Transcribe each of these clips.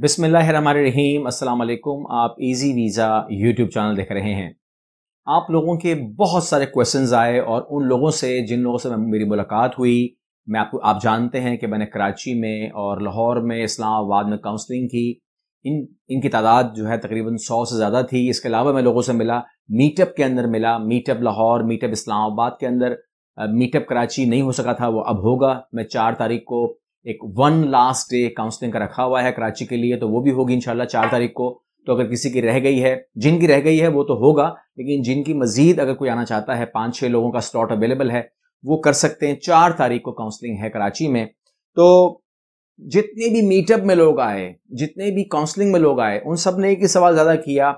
बिसमीम अल्लाम आप इजी वीज़ा यूट्यूब चैनल देख रहे हैं आप लोगों के बहुत सारे क्वेश्चंस आए और उन लोगों से जिन लोगों से मेरी मुलाकात हुई मैं आपको आप जानते हैं कि मैंने कराची में और लाहौर में इस्लामाबाद में काउंसलिंग की इन इनकी तादाद जो है तकरीबन सौ से ज़्यादा थी इसके अलावा मैं लोगों से मिला मीटअप के अंदर मिला मीटअप लाहौर मीटअप इस्लामाबाद के अंदर मीटअप कराची नहीं हो सका था वो अब होगा मैं चार तारीख को एक वन लास्ट डे काउंसलिंग का रखा हुआ है कराची के लिए तो वो भी होगी इंशाल्लाह चार तारीख को तो अगर किसी की रह गई है जिनकी रह गई है वो तो होगा लेकिन जिनकी मजीद अगर कोई आना चाहता है पाँच छः लोगों का स्लॉट अवेलेबल है वो कर सकते हैं चार तारीख को काउंसलिंग है कराची में तो जितने भी मीटअप में लोग आए जितने भी काउंसलिंग में लोग आए उन सब ने एक ही सवाल ज़्यादा किया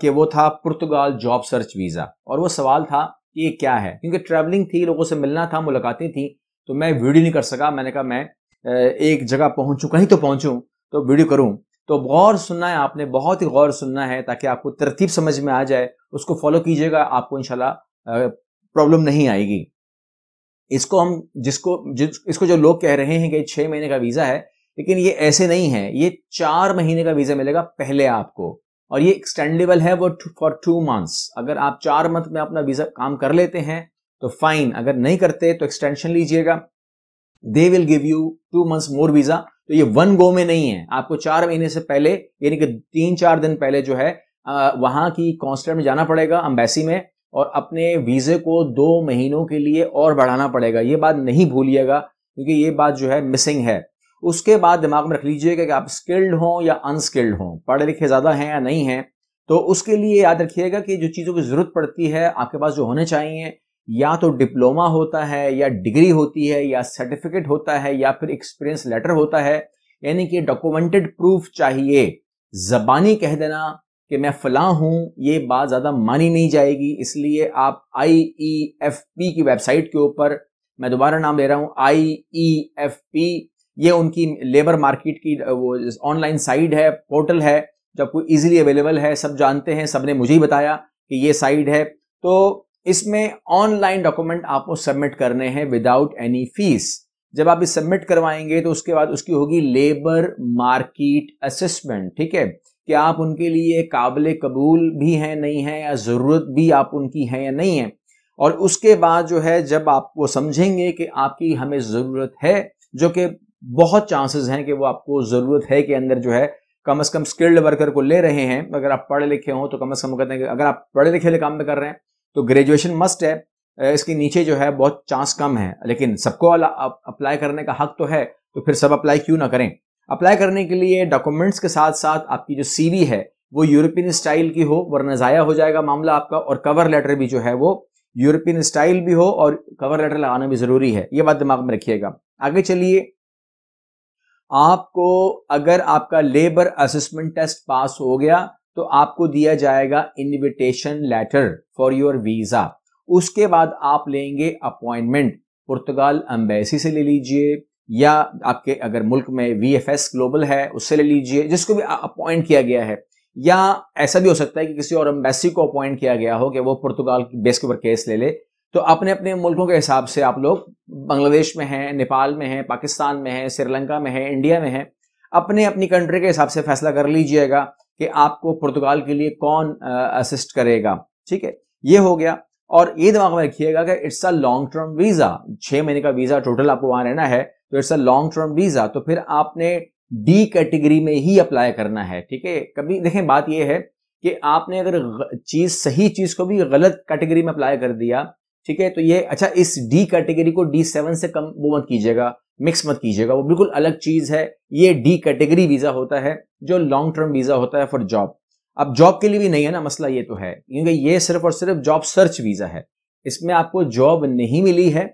कि वो था पुर्तगाल जॉब सर्च वीज़ा और वो सवाल था कि ये क्या है क्योंकि ट्रैवलिंग थी लोगों से मिलना था मुलाकातें थी तो मैं वीडियो नहीं कर सका मैंने कहा मैं एक जगह पहुंचू कहीं तो पहुंचू तो वीडियो करूं तो गौर सुनना है आपने बहुत ही गौर सुनना है ताकि आपको तरतीब समझ में आ जाए उसको फॉलो कीजिएगा आपको इनशाला प्रॉब्लम नहीं आएगी इसको हम जिसको जिस इसको जो लोग कह रहे हैं कि छह महीने का वीज़ा है लेकिन ये ऐसे नहीं है ये चार महीने का वीज़ा मिलेगा पहले आपको और ये एक्सटेंडेबल है वो फॉर टू मंथ्स अगर आप चार मंथ में अपना वीज़ा काम कर लेते हैं तो फाइन अगर नहीं करते तो एक्सटेंशन लीजिएगा they will give you two months more visa तो ये वन गो में नहीं है आपको चार महीने से पहले यानी कि तीन चार दिन पहले जो है वहां की कॉन्स्टेंट में जाना पड़ेगा अम्बेसी में और अपने वीजे को दो महीनों के लिए और बढ़ाना पड़ेगा ये बात नहीं भूलिएगा क्योंकि ये बात जो है मिसिंग है उसके बाद दिमाग में रख लीजिएगा कि आप स्किल्ड हों या अनस्किल्ड हों पढ़े लिखे ज़्यादा हैं या नहीं हैं तो उसके लिए याद रखिएगा कि जो चीज़ों की ज़रूरत पड़ती है आपके पास जो होने चाहिए या तो डिप्लोमा होता है या डिग्री होती है या सर्टिफिकेट होता है या फिर एक्सपीरियंस लेटर होता है यानी कि डॉक्यूमेंटेड प्रूफ चाहिए जबानी कह देना कि मैं फला हूं ये बात ज़्यादा मानी नहीं जाएगी इसलिए आप आई ई एफ पी की वेबसाइट के ऊपर मैं दोबारा नाम ले रहा हूं आई ई एफ पी ये उनकी लेबर मार्केट की वो ऑनलाइन साइड है पोर्टल है जब कोई इजीली अवेलेबल है सब जानते हैं सबने मुझे ही बताया कि ये साइड है तो इसमें ऑनलाइन डॉक्यूमेंट आपको सबमिट करने हैं विदाउट एनी फीस जब आप इस सबमिट करवाएंगे तो उसके बाद उसकी होगी लेबर मार्केट असेसमेंट ठीक है कि आप उनके लिए काबिल कबूल भी हैं नहीं है या ज़रूरत भी आप उनकी है या नहीं है और उसके बाद जो है जब आप वो समझेंगे कि आपकी हमें ज़रूरत है जो कि बहुत चांसेस हैं कि वो आपको ज़रूरत है के अंदर जो है कम अज़ कम स्किल्ड वर्कर को ले रहे हैं अगर आप पढ़े लिखे हों तो कम अज़ कम कहते हैं अगर आप पढ़े लिखे काम में कर रहे हैं तो ग्रेजुएशन मस्ट है इसके नीचे जो है बहुत चांस कम है लेकिन सबको अप्लाई करने का हक तो है तो फिर सब अप्लाई क्यों ना करें अप्लाई करने के लिए डॉक्यूमेंट्स के साथ साथ आपकी जो सी है वो यूरोपियन स्टाइल की हो वरना ज़ाया हो जाएगा मामला आपका और कवर लेटर भी जो है वो यूरोपियन स्टाइल भी हो और कवर लेटर लगाना भी ज़रूरी है ये बात दिमाग में रखिएगा आगे चलिए आपको अगर आपका लेबर असेसमेंट टेस्ट पास हो गया तो आपको दिया जाएगा invitation letter for your visa उसके बाद आप लेंगे अपॉइंटमेंट पुर्तगाल एम्बेसी से ले लीजिए या आपके अगर मुल्क में वी एफ एस ग्लोबल है उससे ले लीजिए जिसको भी अपॉइंट किया गया है या ऐसा भी हो सकता है कि किसी और अम्बेसी को अपॉइंट किया गया हो कि वो पुर्तगाल बेस के ऊपर केस ले ले तो अपने अपने मुल्कों के हिसाब से आप लोग बांग्लादेश में हैं नेपाल में हैं पाकिस्तान में हैं श्रीलंका में हैं इंडिया में हैं अपने अपनी कंट्री के हिसाब से फैसला कर लीजिएगा कि आपको पुर्तगाल के लिए कौन असिस्ट करेगा ठीक है ये हो गया और ये दिमाग में रखिएगा कि it's a long term visa छह महीने का वीजा टोटल आपको वहां रहना है तो it's a long term visa तो फिर आपने डी कैटेगरी में ही अप्लाई करना है ठीक है कभी देखें बात यह है कि आपने अगर चीज सही चीज को भी गलत कैटेगरी में अप्लाई कर दिया ठीक है तो ये अच्छा इस डी कैटेगरी को डी सेवन से कम वो मत कीजिएगा मिक्स मत कीजिएगा वो बिल्कुल अलग चीज़ है ये डी कैटेगरी वीज़ा होता है जो लॉन्ग टर्म वीज़ा होता है फॉर जॉब अब जॉब के लिए भी नहीं है ना मसला ये तो है क्योंकि ये सिर्फ और सिर्फ जॉब सर्च वीज़ा है इसमें आपको जॉब नहीं मिली है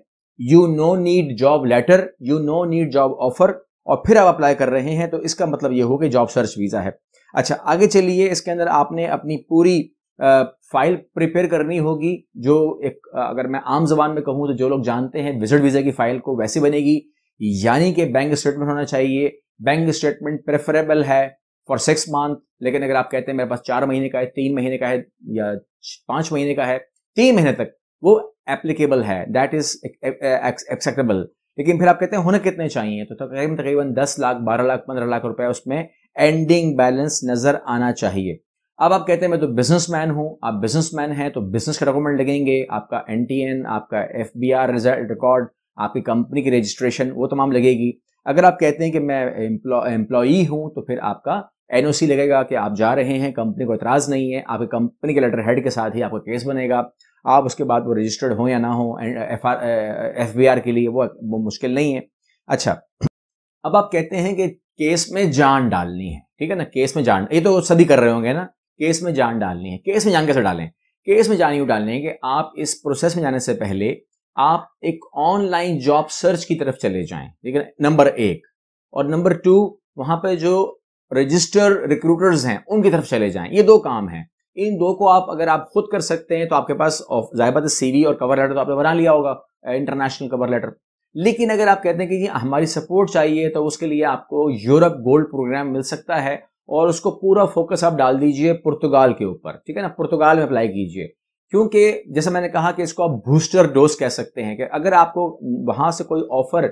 you no need job letter you no need job offer और फिर आप अप्लाई कर रहे हैं तो इसका मतलब ये हो कि जॉब सर्च वीज़ा है अच्छा आगे चलिए इसके अंदर आपने अपनी पूरी फाइल प्रिपेयर करनी होगी जो एक अगर मैं आम जबान में कहूँ तो जो लोग जानते हैं विजिट वीज़ा की फाइल को वैसे बनेगी यानी कि बैंक स्टेटमेंट होना चाहिए बैंक स्टेटमेंट प्रेफरेबल है फॉर सिक्स मंथ लेकिन अगर आप कहते हैं मेरे पास चार महीने का है तीन महीने का है या पांच महीने का है तीन महीने तक वो एप्लीकेबल है दैट इज एक्सेप्टेबल लेकिन फिर आप कहते हैं होने कितने चाहिए तो तकरीबन तकरीबन दस लाख बारह लाख पंद्रह लाख रुपए उसमें एंडिंग बैलेंस नजर आना चाहिए अब आप कहते हैं मैं तो बिजनेसमैन हूं आप बिजनेसमैन हैं तो बिजनेस के डॉक्यूमेंट लगेंगे आपका एनटीएन आपका एफबीआर रिजल्ट रिकॉर्ड आपकी कंपनी की रजिस्ट्रेशन वो तमाम लगेगी अगर आप कहते हैं कि मैं एम्प्लॉई हूँ तो फिर आपका एन लगेगा कि आप जा रहे हैं कंपनी को इतराज़ नहीं है आपकी कंपनी के लेटर हेड के साथ ही आपका केस बनेगा आप उसके बाद वो रजिस्टर्ड हो या ना हो एफ आर बी आर के लिए वो वो मुश्किल नहीं है अच्छा अब आप कहते हैं कि केस में जान डालनी है ठीक है ना केस में जान ये तो सभी कर रहे होंगे ना केस में जान डालनी है केस में जान कैसे डालें केस में जान यूँ डालनी है कि आप इस प्रोसेस में जाने से पहले आप एक ऑनलाइन जॉब सर्च की तरफ चले जाएं ठीक है नंबर एक और नंबर टू वहां पर जो रजिस्टर रिक्रूटर्स हैं उनकी तरफ चले जाएं ये दो काम हैं इन दो को आप अगर आप खुद कर सकते हैं तो आपके पास जाहिर सीवी और कवर लेटर तो आपने बना लिया होगा इंटरनेशनल कवर लेटर लेकिन अगर आप कहते हैं कि हमारी सपोर्ट चाहिए तो उसके लिए आपको यूरोप गोल्ड प्रोग्राम मिल सकता है और उसको पूरा फोकस आप डाल दीजिए पुर्तगाल के ऊपर ठीक है ना पुर्तगाल में अप्लाई कीजिए क्योंकि जैसे मैंने कहा कि इसको आप बूस्टर डोज कह सकते हैं कि अगर आपको वहां से कोई ऑफर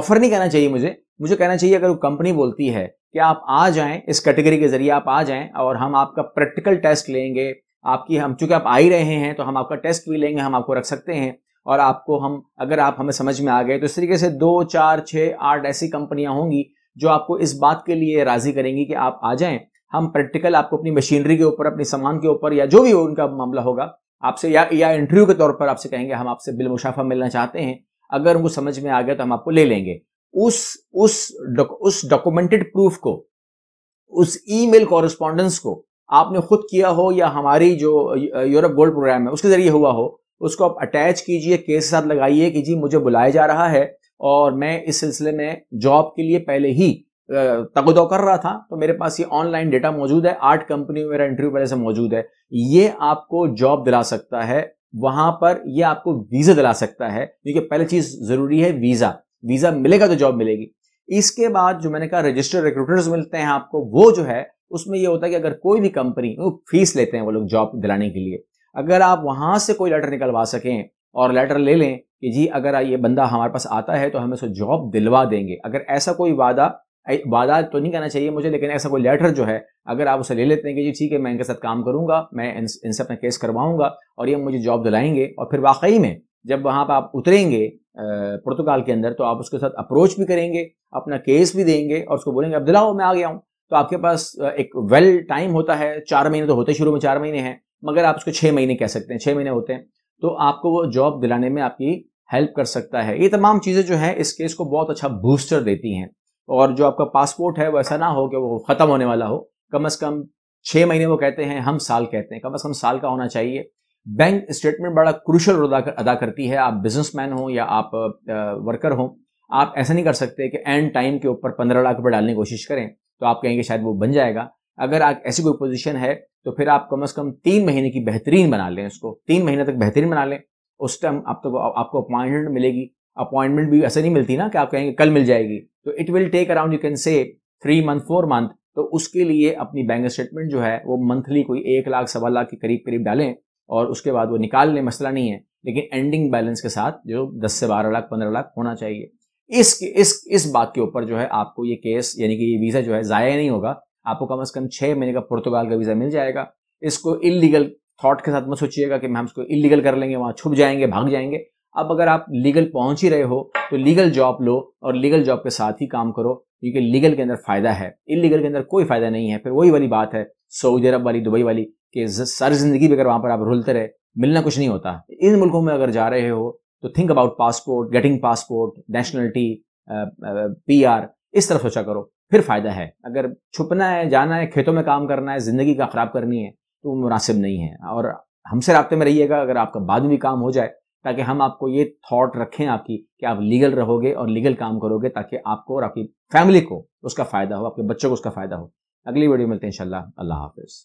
ऑफर नहीं कहना चाहिए मुझे मुझे कहना चाहिए अगर वो कंपनी बोलती है कि आप आ जाएं इस कैटेगरी के जरिए आप आ जाएं और हम आपका प्रैक्टिकल टेस्ट लेंगे आपकी हम चूंकि आप आ ही रहे हैं तो हम आपका टेस्ट भी लेंगे हम आपको रख सकते हैं और आपको हम अगर आप हमें समझ में आ गए तो इस तरीके से दो चार छः आठ ऐसी कंपनियां होंगी जो आपको इस बात के लिए राजी करेंगी कि आप आ जाएं हम प्रैक्टिकल आपको अपनी मशीनरी के ऊपर अपने सामान के ऊपर या जो भी उनका मामला होगा आपसे या या इंटरव्यू के तौर पर आपसे कहेंगे हम आपसे बिल मुशाफा मिलना चाहते हैं अगर उनको समझ में आ गया तो हम आपको ले लेंगे उस उस उस डॉक्यूमेंटेड प्रूफ को उस ईमेल कॉरेस्पॉन्डेंस को आपने खुद किया हो या हमारी जो यूरोप गोल्ड प्रोग्राम है उसके जरिए हुआ हो उसको आप अटैच कीजिए केस के साथ लगाइए कि जी मुझे बुलाया जा रहा है और मैं इस सिलसिले में जॉब के लिए पहले ही तगदो कर रहा था तो मेरे पास ये ऑनलाइन डेटा मौजूद है आठ कंपनी में मेरा इंटरव्यू पहले से मौजूद है ये आपको जॉब दिला सकता है वहां पर ये आपको वीजा दिला सकता है क्योंकि पहले चीज जरूरी है वीजा वीजा मिलेगा तो जॉब मिलेगी इसके बाद जो मैंने कहा रजिस्टर्ड रिक्रूटर्स मिलते हैं आपको वो जो है उसमें यह होता है कि अगर कोई भी कंपनी फीस लेते हैं वो लोग जॉब दिलाने के लिए अगर आप वहां से कोई लेटर निकलवा सकें और लेटर ले लें कि जी अगर ये बंदा हमारे पास आता है तो हम इसको जॉब दिलवा देंगे अगर ऐसा कोई वादा वादा तो नहीं करना चाहिए मुझे लेकिन ऐसा कोई लेटर जो है अगर आप उसे ले लेते हैं कि जी ठीक है मैं इनके साथ काम करूंगा मैं इनसे अपना केस करवाऊंगा और ये मुझे जॉब दिलाएंगे और फिर वाकई में जब वहाँ पर आप उतरेंगे पुर्तगाल के अंदर तो आप उसके साथ अप्रोच भी करेंगे अपना केस भी देंगे और उसको बोलेंगे अब दिलाओ मैं आ गया हूँ तो आपके पास एक वेल टाइम होता है चार महीने तो होते शुरू में चार महीने हैं मगर आप उसको छः महीने कह सकते हैं छः महीने होते हैं तो आपको वो जॉब दिलाने में आपकी हेल्प कर सकता है ये तमाम चीज़ें जो है इस केस को बहुत अच्छा बूस्टर देती हैं और जो आपका पासपोर्ट है वो ऐसा ना हो कि वो ख़त्म होने वाला हो कम अज़ कम छः महीने वो कहते हैं हम साल कहते हैं कम अज़ कम साल का होना चाहिए बैंक स्टेटमेंट बड़ा क्रूशल रोल अदा करती है आप बिजनेसमैन हो या आप वर्कर हो आप ऐसा नहीं कर सकते कि एंड टाइम के ऊपर पंद्रह लाख रुपये डालने की कोशिश करें तो आप कहेंगे शायद वो बन जाएगा अगर आप ऐसी कोई पोजीशन है तो फिर आप कम अज़ कम तीन महीने की बेहतरीन बना लें उसको तीन महीने तक बेहतरीन बना लें उस टाइम आप तो आपको अपॉइंटमेंट मिलेगी अपॉइंटमेंट भी ऐसे नहीं मिलती ना कि आप कहेंगे कल मिल जाएगी तो it will take around you can say three month four month तो उसके लिए अपनी बैंक स्टेटमेंट जो है वो मंथली कोई एक लाख सवा लाख के करीब करीब डालें और उसके बाद वो निकाल लें मसला नहीं है लेकिन एंडिंग बैलेंस के साथ जो दस से बारह लाख पंद्रह लाख होना चाहिए इस इस इस बात के ऊपर जो है आपको ये केस यानी कि ये वीज़ा जो है ज़ाया नहीं होगा आपको कम से कम छः महीने का पुर्तगाल का वीज़ा मिल जाएगा इसको इलीगल थॉट के साथ मत सोचिएगा कि हम इसको इलीगल कर लेंगे वहाँ छुप जाएंगे भाग जाएंगे अब अगर आप लीगल पहुंच ही रहे हो तो लीगल जॉब लो और लीगल जॉब के साथ ही काम करो क्योंकि लीगल के अंदर फायदा है इलीगल के अंदर कोई फायदा नहीं है फिर वही वाली बात है सऊदी अरब वाली दुबई वाली कि सारी जिंदगी भी अगर वहां पर आप रुलते रहे मिलना कुछ नहीं होता इन मुल्कों में अगर जा रहे हो तो think about passport getting passport nationality P R इस तरफ सोचा करो फिर फायदा है अगर छुपना है जाना है खेतों में काम करना है जिंदगी का खराब करनी है तो वो मुनासिब नहीं है और हमसे रबते में रहिएगा अगर आपका बाद में भी काम हो जाए ताकि हम आपको ये थॉट रखें आपकी कि आप लीगल रहोगे और लीगल काम करोगे ताकि आपको और आपकी फैमिली को उसका फ़ायदा हो आपके बच्चों को उसका फ़ायदा हो अगली वीडियो मिलते हैं इंशाल्लाह अल्लाह हाफिज़